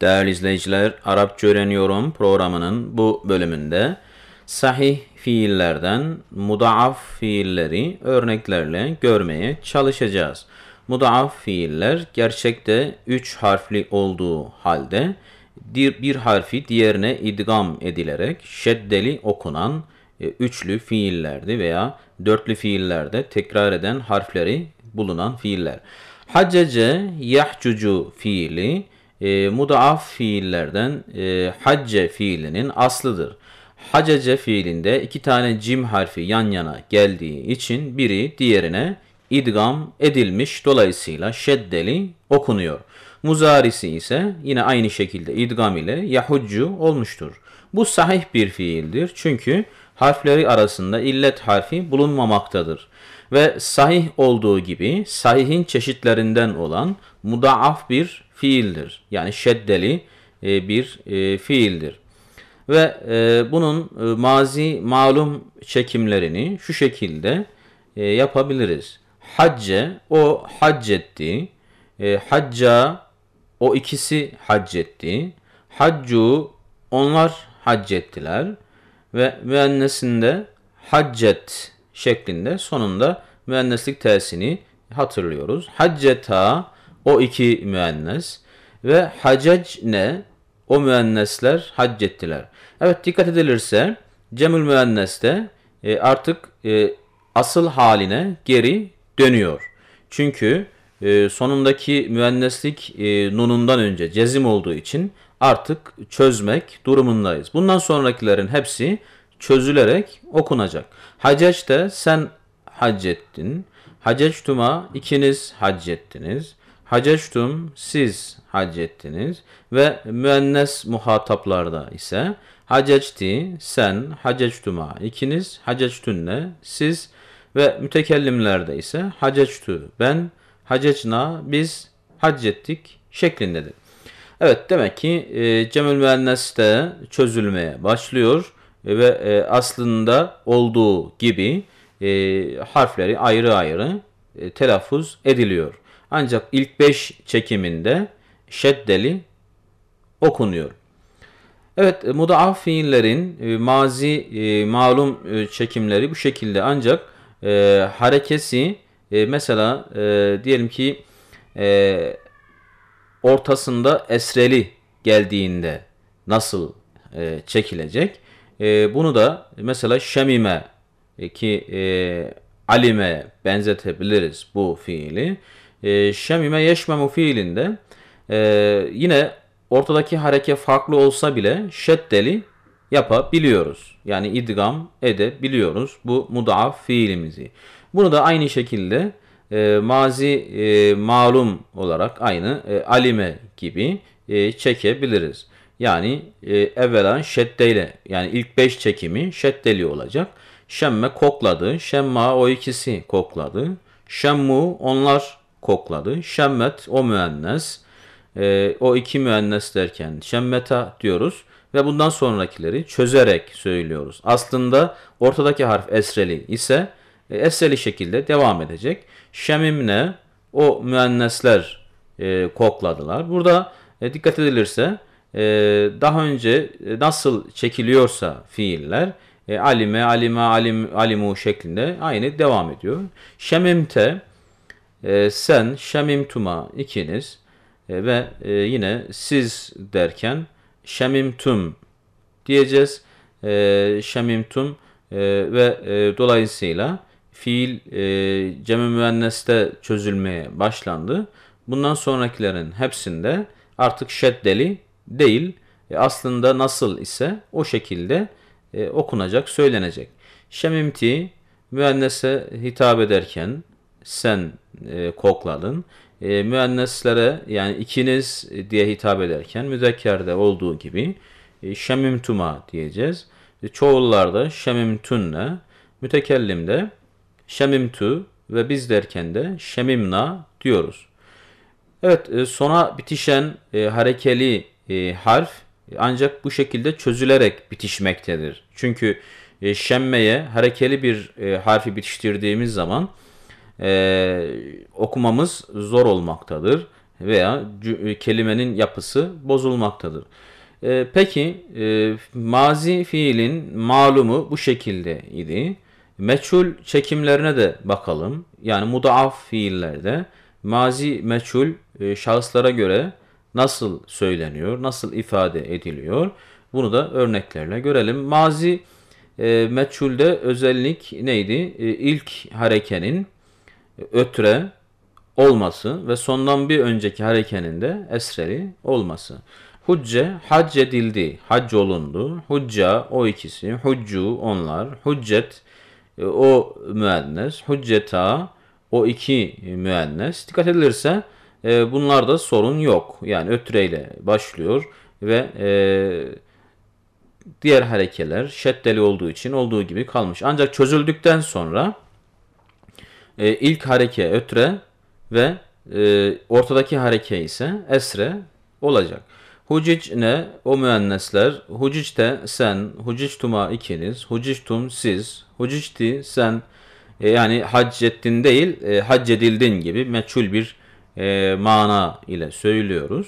Değerli izleyiciler, Arapça Öğreniyorum programının bu bölümünde sahih fiillerden mudaaf fiilleri örneklerle görmeye çalışacağız. Mudaaf fiiller gerçekte üç harfli olduğu halde bir harfi diğerine idgam edilerek şeddeli okunan e, üçlü fiillerdi veya dörtlü fiillerde tekrar eden harfleri bulunan fiiller. Haccece yahcucu fiili e, ee, mudaaf fiillerden e, hacce fiilinin aslıdır. Hacece fiilinde iki tane cim harfi yan yana geldiği için biri diğerine idgam edilmiş dolayısıyla şeddeli okunuyor. Muzarisi ise yine aynı şekilde idgam ile yahüccü olmuştur. Bu sahih bir fiildir çünkü harfleri arasında illet harfi bulunmamaktadır. Ve sahih olduğu gibi sahihin çeşitlerinden olan mudaaf bir fiildir. Yani şeddeli e, bir e, fiildir. Ve e, bunun mazi malum çekimlerini şu şekilde yapabiliriz. Hacce, o haccetti. Hacca, o ikisi haccetti. Haccu, onlar haccettiler. Ve müennesinde haccet şeklinde sonunda müenneslik tersini hatırlıyoruz. Hacceta o iki müennes. Ve ne o müennesler hac ettiler. Evet dikkat edilirse cemül müenneste e, artık e, asıl haline geri dönüyor. Çünkü e, sonundaki müenneslik e, nunundan önce cezim olduğu için artık çözmek durumundayız. Bundan sonrakilerin hepsi çözülerek okunacak. Haceç sen hac ettin. Haceçtuma ikiniz hac ettiniz haceçtum siz hac ettiniz ve müennes muhataplarda ise hacetti, sen hacectuma ikiniz hacectunne siz ve mütekellimlerde ise hacectu ben hacecna biz hac ettik şeklindedir. Evet demek ki e, Cemül Müennes de çözülmeye başlıyor ve e, aslında olduğu gibi e, harfleri ayrı ayrı e, telaffuz ediliyor. Ancak ilk 5 çekiminde şeddeli okunuyor. Evet e, mudaaf fiillerin e, mazi e, malum çekimleri bu şekilde ancak e, harekesi e, mesela e, diyelim ki e, ortasında esreli geldiğinde nasıl e, çekilecek? E, bunu da mesela şemime ki e, alime benzetebiliriz bu fiili e, şemime yeşmemu fiilinde e, yine ortadaki hareke farklı olsa bile şeddeli yapabiliyoruz. Yani idgam edebiliyoruz bu mudaaf fiilimizi. Bunu da aynı şekilde e, mazi e, malum olarak aynı e, alime gibi e, çekebiliriz. Yani e, evvelen şeddeyle yani ilk beş çekimi şeddeli olacak. Şemme kokladı, şemma o ikisi kokladı. Şemmu onlar kokladı. Şemmet o müennes. E, o iki müennes derken şemmeta diyoruz ve bundan sonrakileri çözerek söylüyoruz. Aslında ortadaki harf esreli ise e, esreli şekilde devam edecek. Şemimne o müennesler e, kokladılar. Burada e, dikkat edilirse e, daha önce e, nasıl çekiliyorsa fiiller e, alime, alime, alim, alimu şeklinde aynı devam ediyor. Şemimte ee, e, sen, şemimtuma ikiniz ve e, yine siz derken şemimtum diyeceğiz. Ee, e, şemimtum ve e, dolayısıyla fiil e, cem-i müenneste çözülmeye başlandı. Bundan sonrakilerin hepsinde artık şeddeli değil, e, aslında nasıl ise o şekilde okunacak, söylenecek. Şemimti müennese hitap ederken sen e, kokladın. E, müenneslere yani ikiniz diye hitap ederken müzekkerde olduğu gibi e, şemimtuma diyeceğiz. E, çoğullarda şemimtunne, mütekellimde şemimtu ve biz derken de şemimna diyoruz. Evet e, sona bitişen e, harekeli e, harf ancak bu şekilde çözülerek bitişmektedir. Çünkü e, şemmeye harekeli bir e, harfi bitiştirdiğimiz zaman e, okumamız zor olmaktadır veya e, kelimenin yapısı bozulmaktadır. E, peki e, mazi fiilin malumu bu şekilde idi. Meçhul çekimlerine de bakalım. Yani mudaaf fiillerde mazi meçhul e, şahıslara göre nasıl söyleniyor, nasıl ifade ediliyor? Bunu da örneklerle görelim. Mazi e, meçhulde özellik neydi? E, ilk harekenin ötre olması ve sondan bir önceki harekenin de esreli olması. Hucce hac edildi, hac olundu. Hucca o ikisi, huccu onlar, huccet e, o müennes, hucceta o iki müennes. Dikkat edilirse e, bunlarda sorun yok. Yani ötreyle başlıyor ve e, diğer harekeler şeddeli olduğu için olduğu gibi kalmış. Ancak çözüldükten sonra e, ilk hareke ötre ve e, ortadaki hareke ise esre olacak. Hucic ne? O müennesler. Hucic de sen, tuma ikiniz, tum siz, hucicti sen e, yani hac ettin değil, e, hac edildin gibi meçhul bir e, mana ile söylüyoruz.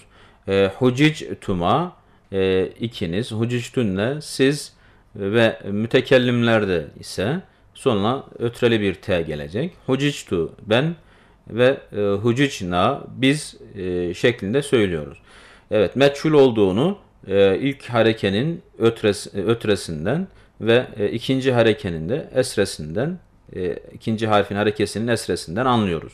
E, hucictuma e, ikiniz, hucictünle siz ve mütekellimlerde ise Sonra ötreli bir T gelecek. Hucictu ben ve e, hucicna biz e, şeklinde söylüyoruz. Evet meçhul olduğunu e, ilk harekenin ötres, e, ötresinden ve e, ikinci harekenin de esresinden e, ikinci harfin harekesinin esresinden anlıyoruz.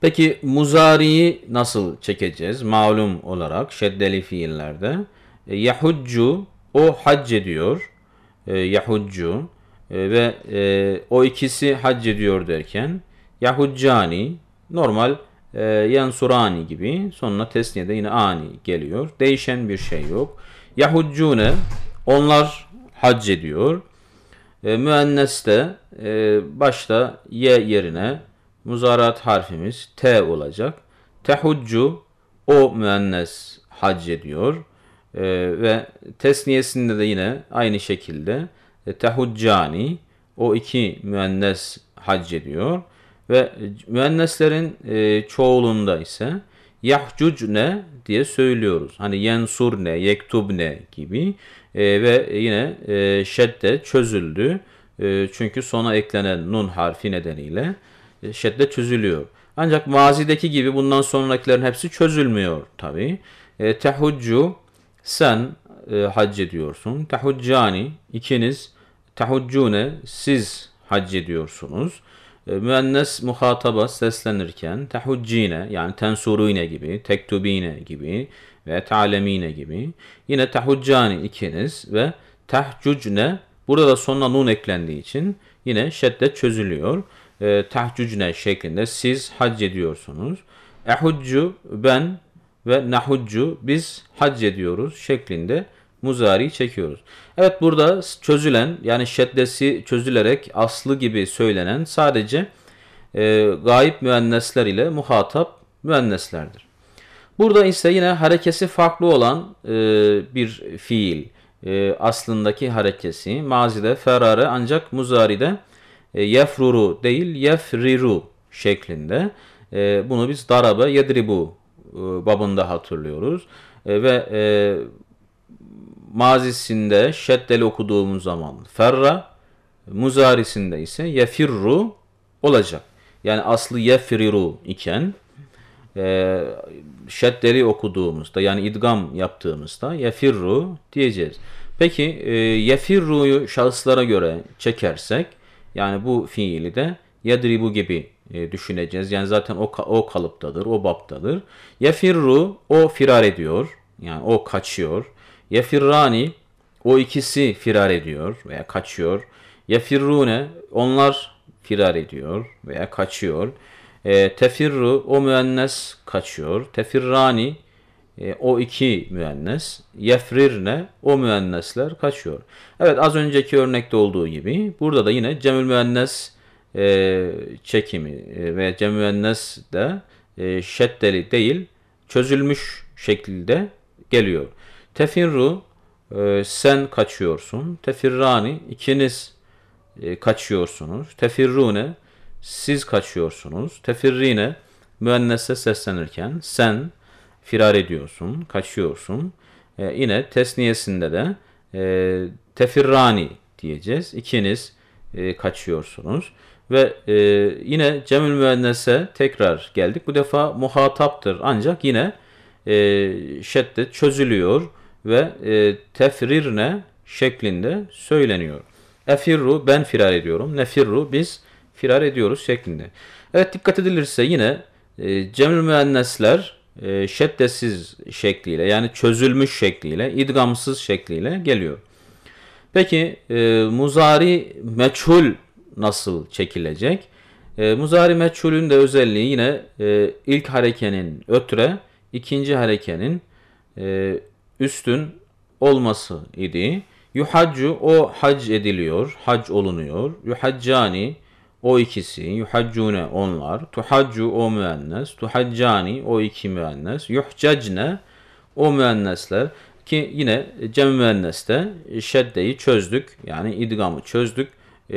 Peki muzariyi nasıl çekeceğiz? Malum olarak şeddeli fiillerde. E, Yahudcu o hac ediyor. E, Yahudcu e, ve e, o ikisi hac ediyor derken Yahuccani normal e, Yansurani gibi sonuna tesniyede yine ani geliyor. Değişen bir şey yok. Yahuccune onlar hac ediyor. E, müennes de e, başta Y yerine muzarat harfimiz t olacak. Tehuccu o müennes hac ediyor. E, ve tesniyesinde de yine aynı şekilde e, tehuccani o iki müennes hac ediyor ve müenneslerin e, çoğulunda ise ne diye söylüyoruz. Hani yensur ne yektub ne gibi e, ve yine e, şedde çözüldü. E, çünkü sona eklenen nun harfi nedeniyle e, şedde çözülüyor. Ancak mazideki gibi bundan sonrakilerin hepsi çözülmüyor tabi. E, tehuccu sen e, hac ediyorsun. Tehuccani ikiniz Tehuccune siz hac ediyorsunuz. E, müennes muhataba seslenirken tehuccine yani tensurine gibi, tektubine gibi ve talemine gibi. Yine tehuccani ikiniz ve tehcucne burada da sonuna nun eklendiği için yine şiddet çözülüyor. E, tehcucne şeklinde siz hac ediyorsunuz. Ehuccu ben ve nahuccu biz hac ediyoruz şeklinde muzari çekiyoruz. Evet burada çözülen yani şeddesi çözülerek aslı gibi söylenen sadece e, gayip müennesler ile muhatap müenneslerdir. Burada ise yine harekesi farklı olan e, bir fiil e, aslındaki harekesi mazide ferare ancak muzaride e, yefruru değil yefriru şeklinde e, bunu biz darabe yedribu e, babında hatırlıyoruz. E, ve e, mazisinde şeddel okuduğumuz zaman ferra, muzarisinde ise yefirru olacak. Yani aslı yefriru iken e, şeddeli okuduğumuzda yani idgam yaptığımızda yefirru diyeceğiz. Peki e, yefirru'yu şahıslara göre çekersek yani bu fiili de yedribu gibi e, düşüneceğiz. Yani zaten o, o kalıptadır, o baptadır. Yefirru o firar ediyor. Yani o kaçıyor. Ya firrani o ikisi firar ediyor veya kaçıyor. Ya firrune onlar firar ediyor veya kaçıyor. E, tefirru o müennes kaçıyor. Tefirrani e, o iki müennes. Yefrirne o müennesler kaçıyor. Evet az önceki örnekte olduğu gibi burada da yine cemül müennes e, çekimi e, ve cemül müennes de e, şeddeli değil çözülmüş şekilde geliyor. Tefirru e, sen kaçıyorsun. Tefirrani ikiniz e, kaçıyorsunuz. Tefirrune siz kaçıyorsunuz. Tefirrine müennese seslenirken sen firar ediyorsun, kaçıyorsun. E, yine tesniyesinde de e, tefirrani diyeceğiz. İkiniz e, kaçıyorsunuz. Ve e, yine cemil Müennese tekrar geldik. Bu defa muhataptır ancak yine e, şeddet çözülüyor ve e, tefrirne şeklinde söyleniyor. Efirru ben firar ediyorum. Nefirru biz firar ediyoruz şeklinde. Evet dikkat edilirse yine e, cemül müennesler e, şeddesiz şekliyle yani çözülmüş şekliyle, idgamsız şekliyle geliyor. Peki e, muzari meçhul nasıl çekilecek? E, muzari meçhulün de özelliği yine e, ilk harekenin ötre, ikinci harekenin e, üstün olması idi. Yuhaccu o hac ediliyor, hac olunuyor. Yuhaccani o ikisi, yuhaccune onlar, tuhaccu o müennes, tuhaccani o iki müennes, yuhcacne o müennesler ki yine cem müenneste şeddeyi çözdük yani idgamı çözdük e,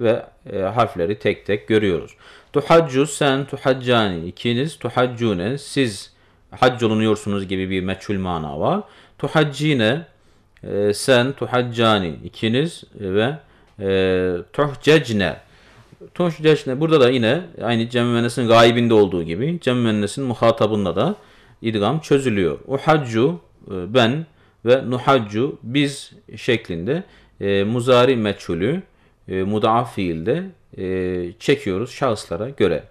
ve e, harfleri tek tek görüyoruz. Tuhaccu sen tuhaccani ikiniz tuhaccune siz hac olunuyorsunuz gibi bir meçhul mana var. Tuhaccine e, sen, tuhaccani ikiniz ve e, tuhcecne tuhcecne burada da yine aynı Cem Mennes'in gaibinde olduğu gibi Cem Mennes'in muhatabında da idgam çözülüyor. Uhaccu e, ben ve nuhaccu biz şeklinde e, muzari meçhulü e, mudaaf fiilde e, çekiyoruz şahıslara göre.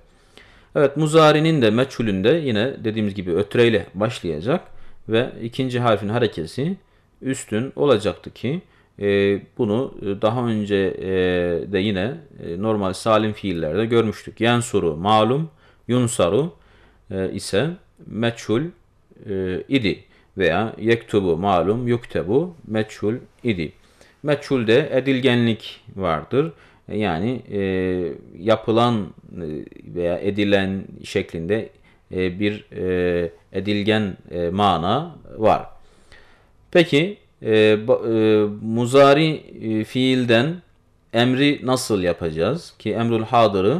Evet muzarinin de meçhulünde yine dediğimiz gibi ötreyle başlayacak ve ikinci harfin harekesi üstün olacaktı ki e, bunu e, daha önce e, de yine e, normal salim fiillerde görmüştük. Yensuru malum, yunsaru e, ise meçhul e, idi veya yektubu malum, yuktebu meçhul idi. Meçhulde edilgenlik vardır yani e, yapılan e, veya edilen şeklinde e, bir e, edilgen e, mana var. Peki e, e, muzari e, fiilden emri nasıl yapacağız? Ki emrul hadırı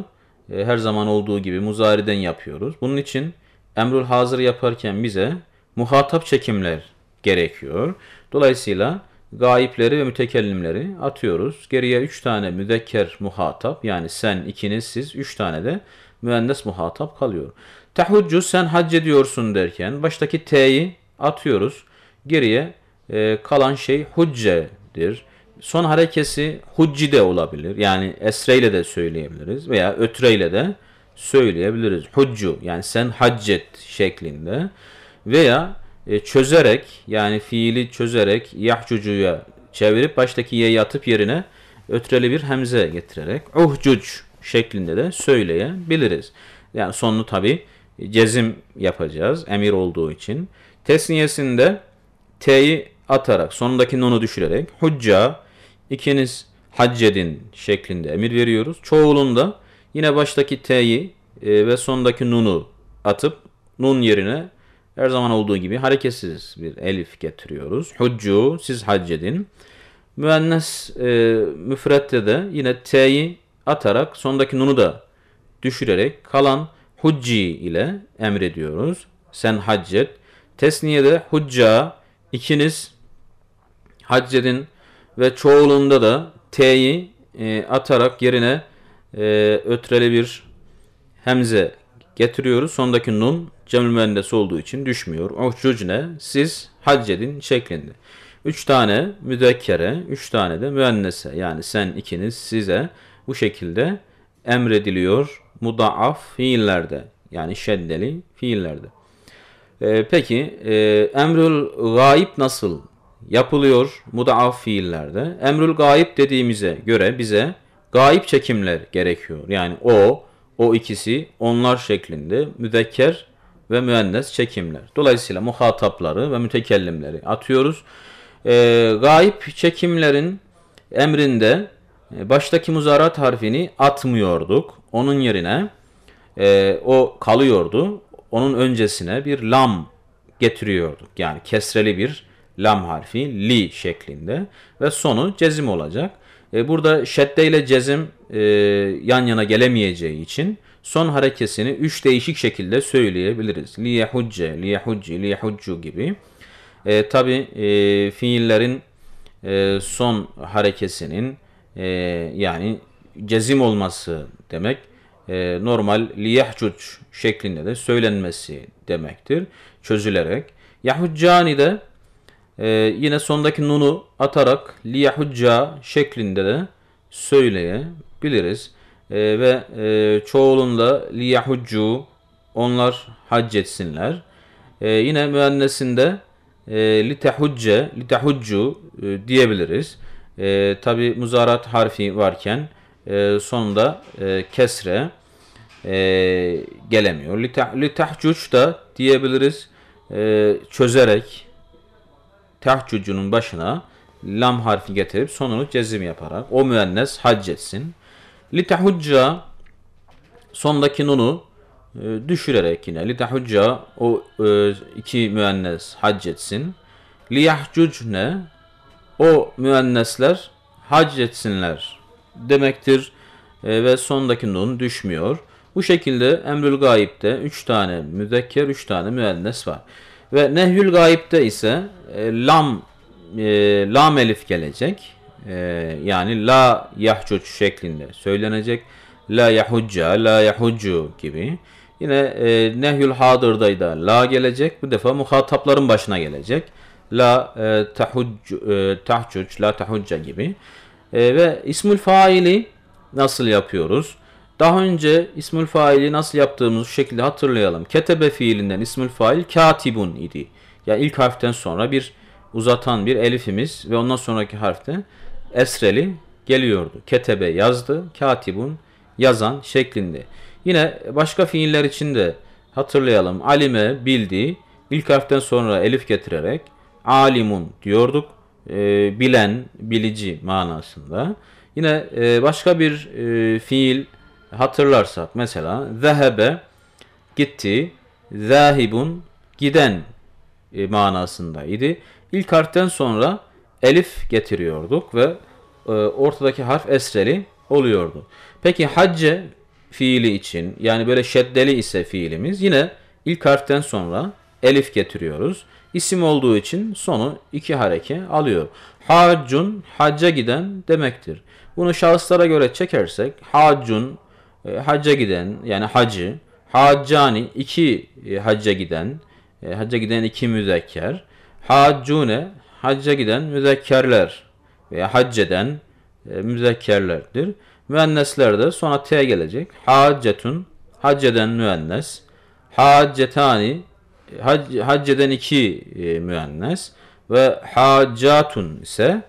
e, her zaman olduğu gibi muzariden yapıyoruz. Bunun için emrul hazır yaparken bize muhatap çekimler gerekiyor. Dolayısıyla Gayipleri ve mütekellimleri atıyoruz. Geriye üç tane müzekker muhatap yani sen ikiniz siz üç tane de müennes muhatap kalıyor. Tehuccu sen hac ediyorsun derken baştaki t'yi atıyoruz. Geriye e, kalan şey huccedir. Son harekesi hucci de olabilir. Yani esreyle de söyleyebiliriz veya ötreyle de söyleyebiliriz. Huccu yani sen haccet şeklinde veya e, çözerek yani fiili çözerek yahcucuya çevirip baştaki ye yatıp yerine ötreli bir hemze getirerek uhcuc şeklinde de söyleyebiliriz. Yani sonunu tabi cezim yapacağız emir olduğu için. Tesniyesinde t'yi atarak sonundaki nonu düşürerek hucca ikiniz haccedin şeklinde emir veriyoruz. Çoğulunda yine baştaki t'yi e, ve sondaki nunu atıp nun yerine her zaman olduğu gibi hareketsiz bir elif getiriyoruz. Huccu siz hac edin. Müennes e, müfrette de yine t'yi atarak sondaki nunu da düşürerek kalan hucci ile emrediyoruz. Sen hac et. Tesniyede hucca ikiniz hac edin ve çoğulunda da t'yi e, atarak yerine e, ötreli bir hemze getiriyoruz. Sondaki nun Cemil Mühendis olduğu için düşmüyor. Okcucne siz haccedin şeklinde. Üç tane müzekkere, üç tane de müennese yani sen ikiniz size bu şekilde emrediliyor mudaaf fiillerde yani şeddeli fiillerde. Ee, peki e, emrül gayib nasıl yapılıyor mudaaf fiillerde? Emrül gayib dediğimize göre bize gayib çekimler gerekiyor. Yani o, o ikisi, onlar şeklinde müzekker ve müennes çekimler. Dolayısıyla muhatapları ve mütekellimleri atıyoruz. E, gayip çekimlerin emrinde e, baştaki muzarat harfini atmıyorduk. Onun yerine e, o kalıyordu. Onun öncesine bir lam getiriyorduk. Yani kesreli bir lam harfi li şeklinde ve sonu cezim olacak. E, burada şedde ile cezim e, yan yana gelemeyeceği için son harekesini üç değişik şekilde söyleyebiliriz. Liyehucce, liyehucci, liyehuccu gibi. E, Tabi e, fiillerin e, son harekesinin e, yani cezim olması demek e, normal liyahcuc şeklinde de söylenmesi demektir. Çözülerek. Yahuccani de e, yine sondaki nunu atarak liyahucca şeklinde de söyleyebiliriz e, ve e, çoğulunda liyahuccu onlar hac etsinler. E, ee, yine müennesinde e, litehucce, litehuccu e, diyebiliriz. E, Tabi muzarat harfi varken e, sonunda e, kesre e, gelemiyor. Litehcuc da diyebiliriz e, çözerek tehcucunun başına lam harfi getirip sonunu cezim yaparak o müennes hac etsin. Litehucca sondaki nunu e, düşürerek yine litehucca o e, iki müennes hac etsin. Liyahcucne o müennesler hac etsinler demektir e, ve sondaki nun düşmüyor. Bu şekilde emrül gayipte 3 tane müzekker 3 tane müennes var. Ve nehyül gayipte ise e, lam e, lam elif gelecek. Ee, yani la yahcuc şeklinde söylenecek. La yahucca, la yahucu gibi. Yine e, nehyül hadırda da la gelecek. Bu defa muhatapların başına gelecek. La e, tahuc, e, tahcuc, la tahucca gibi. E, ve ismül faili nasıl yapıyoruz? Daha önce ismül faili nasıl yaptığımızı şekilde hatırlayalım. Ketebe fiilinden ismül fail katibun idi. Ya yani ilk harften sonra bir uzatan bir elifimiz ve ondan sonraki harfte Esreli geliyordu. Ketebe yazdı, katibun yazan şeklinde. Yine başka fiiller için de hatırlayalım. Alime bildi, ilk harften sonra elif getirerek alimun diyorduk. E, bilen, bilici manasında. Yine e, başka bir e, fiil hatırlarsak mesela zehebe gitti, zahibun giden e, manasındaydı. İlk harften sonra elif getiriyorduk ve e, ortadaki harf esreli oluyordu. Peki hacce fiili için yani böyle şeddeli ise fiilimiz yine ilk harften sonra elif getiriyoruz. İsim olduğu için sonu iki hareke alıyor. Hacun hacca giden demektir. Bunu şahıslara göre çekersek hacun e, hacca giden yani hacı, haccani iki e, hacca giden, e, hacca giden iki müzekker, hacune hacca giden müzekkerler veya hac eden e, müzekkerlerdir. Müennesler de sonra T gelecek. Haccetun, hac eden müennes. Haccetani, hac, eden iki e, müennes. Ve hacatun ise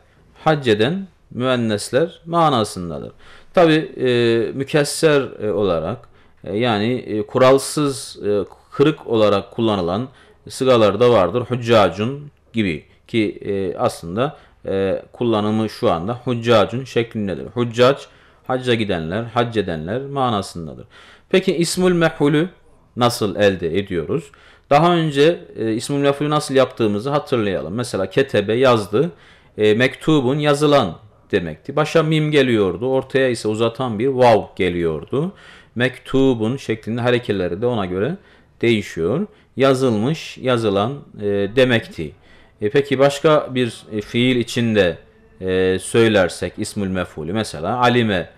hac eden müennesler manasındadır. Tabi e, mükesser e, olarak e, yani e, kuralsız e, kırık olarak kullanılan sigalar da vardır. Hüccacun gibi. Ki e, aslında e, kullanımı şu anda huccacun şeklindedir. Huccac hacca gidenler, hac edenler manasındadır. Peki ismül mehulü nasıl elde ediyoruz? Daha önce e, ismül mehulü nasıl yaptığımızı hatırlayalım. Mesela ketebe yazdı. E, mektubun yazılan demekti. Başa mim geliyordu. Ortaya ise uzatan bir vav geliyordu. Mektubun şeklinde harekeleri de ona göre değişiyor. Yazılmış, yazılan e, demekti. E peki başka bir e, fiil içinde e, söylersek ismül mef'ulü mesela alime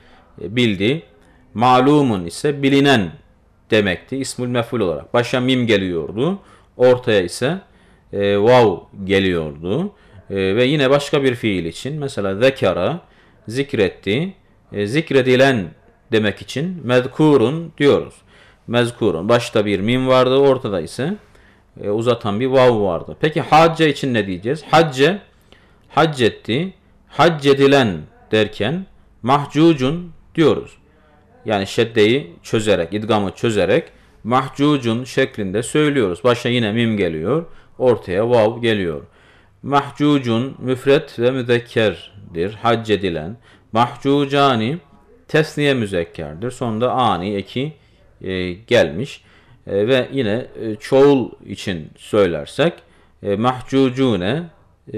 e, bildi. Malumun ise bilinen demekti ismül mef'ul olarak. Başa mim geliyordu. Ortaya ise e, vav geliyordu. E, ve yine başka bir fiil için mesela zekara zikretti. E, zikredilen demek için mezkurun diyoruz. Mezkurun. Başta bir mim vardı ortada ise e, uzatan bir vav vardı. Peki hacce için ne diyeceğiz? Hacce haccetti, haccedilen derken mahcucun diyoruz. Yani şeddeyi çözerek, idgamı çözerek mahcucun şeklinde söylüyoruz. Başa yine mim geliyor. Ortaya vav geliyor. Mahcucun müfret ve müzekkerdir. Haccedilen, Mahcucani tesniye müzekkerdir. Sonunda ani eki e, gelmiş. E, ve yine e, çoğul için söylersek e, mahcucune e,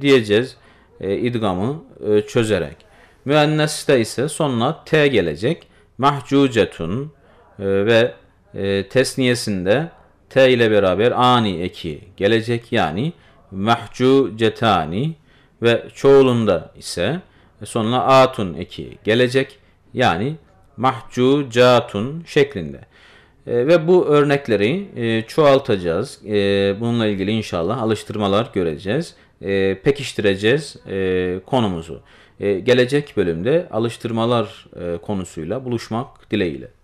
diyeceğiz e, idgamı çözerek. Müenneste ise sonuna T gelecek. Mahcucetun ve tesniyesinde T ile beraber ani eki gelecek. Yani mahcucetani ve çoğulunda ise sonuna atun eki gelecek. Yani mahcucatun şeklinde. Ee, ve bu örnekleri e, çoğaltacağız. Ee, bununla ilgili inşallah alıştırmalar göreceğiz. Ee, pekiştireceğiz e, konumuzu. gelecek bölümde alıştırmalar e, konusuyla buluşmak dileğiyle.